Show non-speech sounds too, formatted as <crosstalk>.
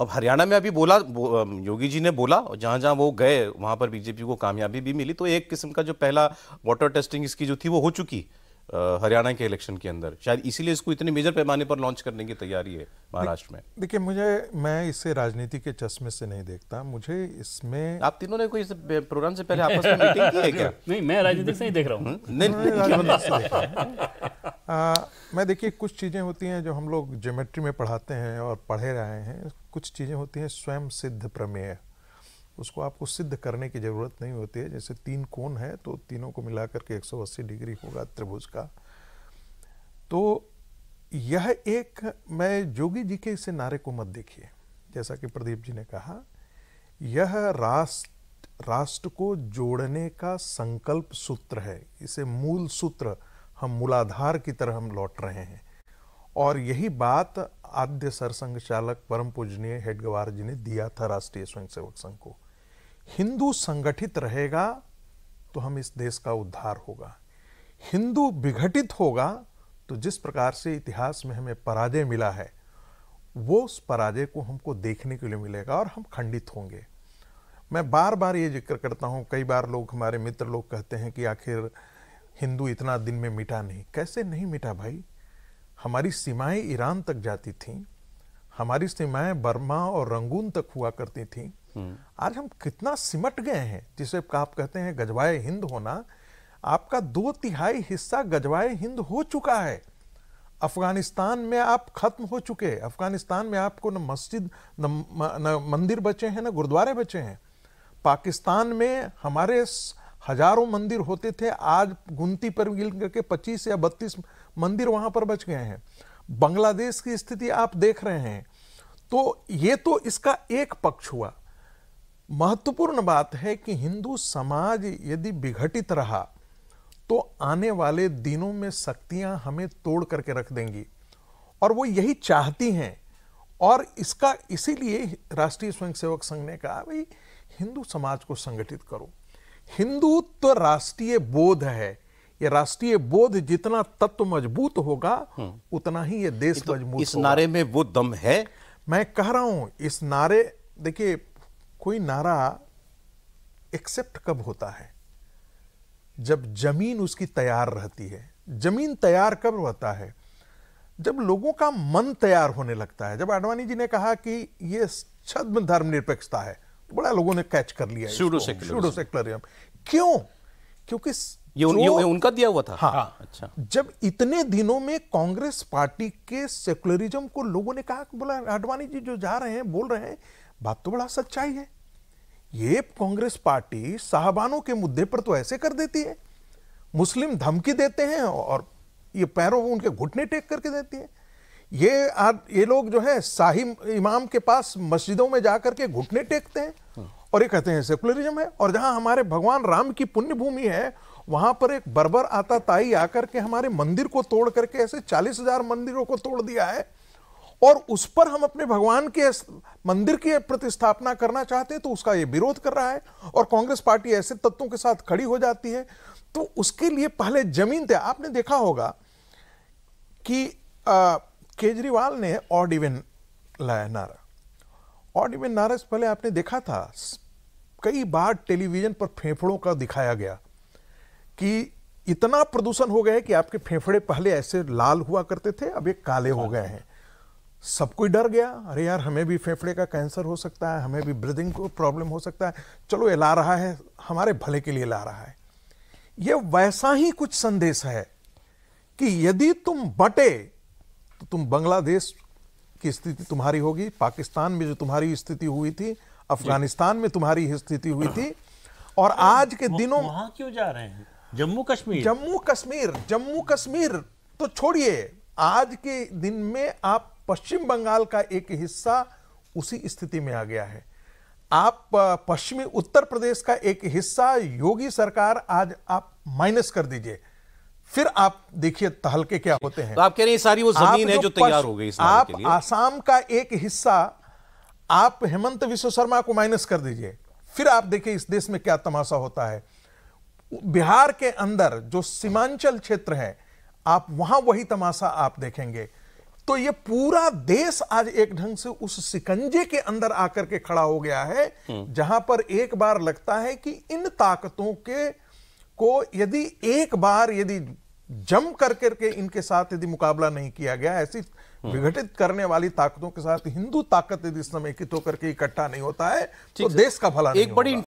अब हरियाणा में अभी बोला योगी जी ने बोला और जहाँ जहाँ वो गए वहाँ पर बीजेपी को कामयाबी भी मिली तो एक किस्म का जो पहला वाटर टेस्टिंग इसकी जो थी वो हो चुकी हरियाणा के इलेक्शन के अंदर शायद इसीलिए इसको इतने मेजर पैमाने पर लॉन्च करने की तैयारी है महाराष्ट्र में देखिए मुझे मैं इसे राजनीति के चश्मे से नहीं देखता मुझे इसमें आप तीनों ने कोई प्रोग्राम से पहले आपस में मीटिंग की है क्या <laughs> नहीं मैं राजनीति से नहीं देख रहा हूँ हम्म, नहीं, नहीं, <laughs> मैं देखिए कुछ चीज़ें होती हैं जो हम लोग ज्योमेट्री में पढ़ाते हैं और पढ़े रहे हैं कुछ चीज़ें होती हैं स्वयं सिद्ध प्रमेय उसको आपको सिद्ध करने की ज़रूरत नहीं होती है जैसे तीन कोण है तो तीनों को मिला करके 180 डिग्री होगा त्रिभुज का तो यह एक मैं जोगी जी के इसे नारे को मत देखिए जैसा कि प्रदीप जी ने कहा यह राष्ट्र राष्ट्र को जोड़ने का संकल्प सूत्र है इसे मूल सूत्र हम मूलाधार की तरह हम लौट रहे हैं और यही बात आद्य सरसंघ चालक परम पूजनीय हेडगवार जी ने दिया था राष्ट्रीय स्वयंसेवक संघ को हिंदू संगठित रहेगा तो हम इस देश का उद्धार होगा हिंदू विघटित होगा तो जिस प्रकार से इतिहास में हमें पराजय मिला है वो उस पराजय को हमको देखने के लिए मिलेगा और हम खंडित होंगे मैं बार बार ये जिक्र करता हूँ कई बार लोग हमारे मित्र लोग कहते हैं कि आखिर हिंदू इतना दिन में मिटा नहीं कैसे नहीं मिटा भाई हमारी सीमाएं ईरान तक जाती थीं हमारी सीमाएं बर्मा और रंगून तक हुआ करती थीं आज हम कितना सिमट गए हैं जिसे आप कहते हैं गजवाए हिंद होना आपका दो तिहाई हिस्सा गजवाए हिंद हो चुका है अफगानिस्तान में आप खत्म हो चुके अफगानिस्तान में आपको न मस्जिद न, न मंदिर बचे हैं न गुरुद्वारे बचे हैं पाकिस्तान में हमारे हजारों मंदिर होते थे आज गुनती पर गिल करके 25 या 32 मंदिर वहां पर बच गए हैं बांग्लादेश की स्थिति आप देख रहे हैं तो ये तो इसका एक पक्ष हुआ महत्वपूर्ण बात है कि हिंदू समाज यदि विघटित रहा तो आने वाले दिनों में शक्तियां हमें तोड़ करके रख देंगी और वो यही चाहती हैं और इसका इसीलिए राष्ट्रीय स्वयंसेवक संघ ने कहा भाई हिंदू समाज को संगठित करो हिंदू तो राष्ट्रीय बोध है ये राष्ट्रीय बोध जितना तत्व मजबूत होगा हम्म। उतना ही ये देश तो मजबूत इस नारे में वो दम है मैं कह रहा हूं इस नारे देखिए कोई नारा एक्सेप्ट कब होता है जब जमीन उसकी तैयार रहती है जमीन तैयार कब होता है जब लोगों का मन तैयार होने लगता है जब आडवाणी जी ने कहा कि यह छद्म निरपेक्षता है तो बड़ा लोगों ने कैच कर लिया सूडो क्यों क्योंकि ये, ये, ये उनका दिया हुआ था हाँ, हाँ अच्छा जब इतने दिनों में कांग्रेस पार्टी के सेक्युलरिज्म को लोगों ने कहा बोला आडवाणी जी जो जा रहे हैं बोल रहे हैं बात तो बड़ा सच्चाई है ये कांग्रेस पार्टी साहबानों के मुद्दे पर तो ऐसे कर देती है मुस्लिम धमकी देते हैं और ये पैरों में उनके घुटने टेक करके देती है ये आज ये लोग जो है शाही इमाम के पास मस्जिदों में जाकर के घुटने टेकते हैं और ये कहते हैं सेकुलरिज्म है और जहां हमारे भगवान राम की पुण्य भूमि है वहां पर एक बर्बर आता ताई आकर के हमारे मंदिर को तोड़ करके ऐसे चालीस हजार मंदिरों को तोड़ दिया है और उस पर हम अपने भगवान के मंदिर की प्रतिस्थापना करना चाहते हैं तो उसका ये विरोध कर रहा है और कांग्रेस पार्टी ऐसे तत्वों के साथ खड़ी हो जाती है तो उसके लिए पहले जमीन थे आपने देखा होगा कि केजरीवाल ने ऑड इवेन लाया नारा ऑड इवेन नारा से पहले आपने देखा था कई बार टेलीविजन पर फेफड़ों का दिखाया गया कि इतना प्रदूषण हो गया है कि आपके फेफड़े पहले ऐसे लाल हुआ करते थे अब ये काले हो गए हैं सब कोई डर गया अरे यार हमें भी फेफड़े का कैंसर हो सकता है हमें भी ब्रीदिंग को प्रॉब्लम हो सकता है चलो ये ला रहा है हमारे भले के लिए ला रहा है ये वैसा ही कुछ संदेश है कि यदि तुम बटे तो तुम बांग्लादेश की स्थिति तुम्हारी होगी पाकिस्तान में जो तुम्हारी स्थिति हुई थी अफगानिस्तान में तुम्हारी स्थिति हुई थी और आज के दिनों वहां क्यों जा रहे हैं जम्मू कश्मीर जम्मू कश्मीर जम्मू कश्मीर तो छोड़िए आज के दिन में आप पश्चिम बंगाल का एक हिस्सा उसी स्थिति में आ गया है आप पश्चिमी उत्तर प्रदेश का एक हिस्सा योगी सरकार आज आप माइनस कर दीजिए फिर आप देखिए तहलके क्या होते हैं तो आप कह रहे हैं सारी वो जमीन है जो तैयार हो गई आप के लिए। आसाम का एक हिस्सा आप हेमंत विश्व शर्मा को माइनस कर दीजिए फिर आप देखिए इस देश में क्या तमाशा होता है बिहार के अंदर जो सीमांचल क्षेत्र है आप वहां वही तमाशा आप देखेंगे तो ये पूरा देश आज एक ढंग से उस सिकंजे के अंदर आकर के खड़ा हो गया है हम्म। जहां पर एक बार लगता है कि इन ताकतों के को यदि एक बार यदि जम कर करके इनके साथ यदि मुकाबला नहीं किया गया ऐसी हम्म। विघटित करने वाली ताकतों के साथ हिंदू ताकत यदि समेकित होकर के इकट्ठा नहीं होता है तो देश का भला एक बड़ी